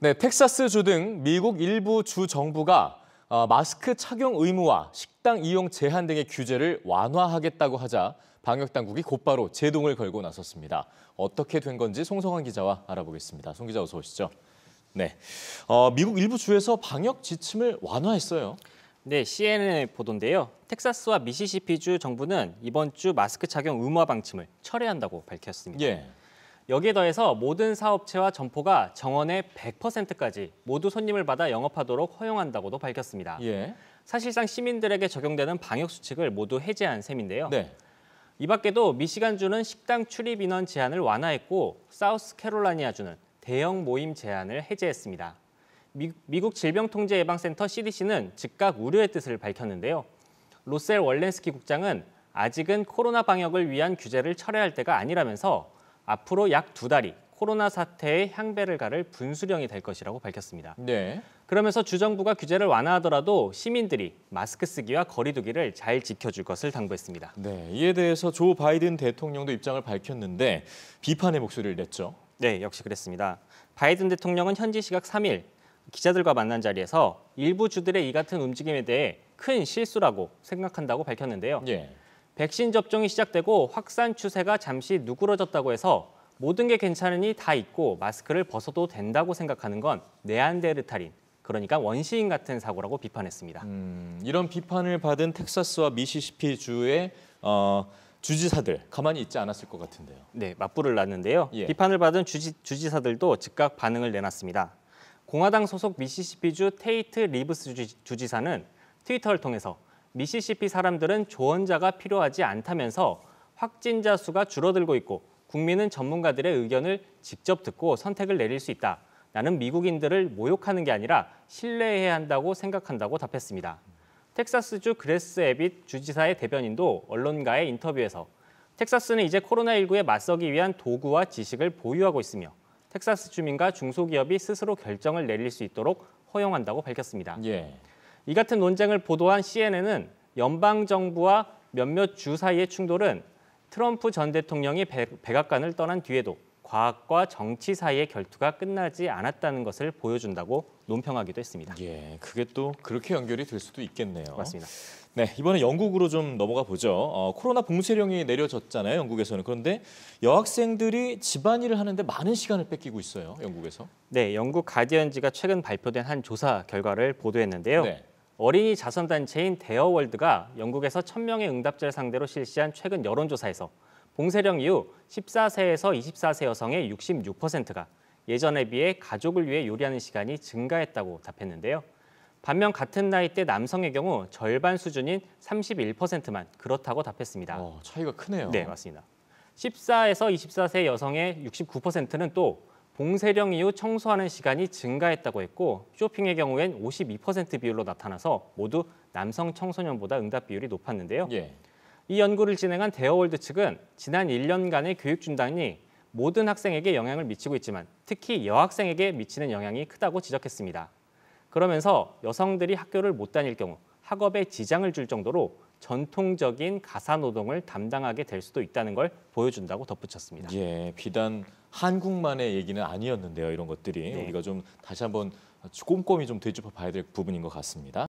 네, 텍사스주 등 미국 일부 주 정부가 어, 마스크 착용 의무와 식당 이용 제한 등의 규제를 완화하겠다고 하자 방역당국이 곧바로 제동을 걸고 나섰습니다. 어떻게 된 건지 송성환 기자와 알아보겠습니다. 송 기자 어서 오시죠. 네, 어, 미국 일부 주에서 방역 지침을 완화했어요. 네, CNN 보도인데요. 텍사스와 미시시피주 정부는 이번 주 마스크 착용 의무화 방침을 철회한다고 밝혔습니다. 예. 여기에 더해서 모든 사업체와 점포가 정원의 100%까지 모두 손님을 받아 영업하도록 허용한다고도 밝혔습니다. 예. 사실상 시민들에게 적용되는 방역 수칙을 모두 해제한 셈인데요. 네. 이 밖에도 미시간주는 식당 출입 인원 제한을 완화했고 사우스캐롤라니아주는 대형 모임 제한을 해제했습니다. 미, 국 질병통제예방센터 CDC는 즉각 우려의 뜻을 밝혔는데요. 로셀 월렌스키 국장은 아직은 코로나 방역을 위한 규제를 철회할 때가 아니라면서 앞으로 약 두 달이 코로나 사태의 향배를 가를 분수령이 될 것이라고 밝혔습니다. 네. 그러면서 주정부가 규제를 완화하더라도 시민들이 마스크 쓰기와 거리두기를 잘 지켜줄 것을 당부했습니다. 네, 이에 대해서 조 바이든 대통령도 입장을 밝혔는데 비판의 목소리를 냈죠. 네, 역시 그랬습니다. 바이든 대통령은 현지 시각 3일 기자들과 만난 자리에서 일부 주들의 이 같은 움직임에 대해 큰 실수라고 생각한다고 밝혔는데요. 예. 백신 접종이 시작되고 확산 추세가 잠시 누그러졌다고 해서 모든 게 괜찮으니 다잊고 마스크를 벗어도 된다고 생각하는 건 네안데르탈인, 그러니까 원시인 같은 사고라고 비판했습니다. 음, 이런 비판을 받은 텍사스와 미시시피 주의 어, 주지사들 가만히 있지 않았을 것 같은데요. 네, 맞불을 났는데요. 예. 비판을 받은 주지, 주지사들도 즉각 반응을 내놨습니다. 공화당 소속 미시시피주 테이트 리브스 주지, 주지사는 트위터를 통해서 미시시피 사람들은 조언자가 필요하지 않다면서 확진자 수가 줄어들고 있고 국민은 전문가들의 의견을 직접 듣고 선택을 내릴 수 있다. 나는 미국인들을 모욕하는 게 아니라 신뢰해야 한다고 생각한다고 답했습니다. 텍사스주 그레스 에빗 주지사의 대변인도 언론과의 인터뷰에서 텍사스는 이제 코로나19에 맞서기 위한 도구와 지식을 보유하고 있으며 텍사스 주민과 중소기업이 스스로 결정을 내릴 수 있도록 허용한다고 밝혔습니다. 예. 이 같은 논쟁을 보도한 CNN은 연방정부와 몇몇 주 사이의 충돌은 트럼프 전 대통령이 백악관을 떠난 뒤에도 과학과 정치 사이의 결투가 끝나지 않았다는 것을 보여준다고 논평하기도 했습니다. 예, 그게 또 그렇게 연결이 될 수도 있겠네요. 맞습니다. 네, 이번에 영국으로 좀 넘어가 보죠. 어, 코로나 봉쇄령이 내려졌잖아요, 영국에서는. 그런데 여학생들이 집안일을 하는데 많은 시간을 뺏기고 있어요, 영국에서. 네, 영국 가디언지가 최근 발표된 한 조사 결과를 보도했는데요. 네. 어린이 자선단체인 데어월드가 영국에서 1,000명의 응답자를 상대로 실시한 최근 여론조사에서 봉쇄령 이후 14세에서 24세 여성의 66%가 예전에 비해 가족을 위해 요리하는 시간이 증가했다고 답했는데요. 반면 같은 나이대 남성의 경우 절반 수준인 31%만 그렇다고 답했습니다. 어, 차이가 크네요. 네, 맞습니다. 14에서 24세 여성의 69%는 또 봉쇄령 이후 청소하는 시간이 증가했다고 했고 쇼핑의 경우엔 52% 비율로 나타나서 모두 남성 청소년보다 응답 비율이 높았는데요. 예. 이 연구를 진행한 데어월드 측은 지난 1년간의 교육 중단이 모든 학생에게 영향을 미치고 있지만 특히 여학생에게 미치는 영향이 크다고 지적했습니다. 그러면서 여성들이 학교를 못 다닐 경우 학업에 지장을 줄 정도로 전통적인 가사 노동을 담당하게 될 수도 있다는 걸 보여준다고 덧붙였습니다. 예, 비단 한국만의 얘기는 아니었는데요. 이런 것들이 네. 우리가 좀 다시 한번 꼼꼼히 좀 되짚어 봐야 될 부분인 것 같습니다.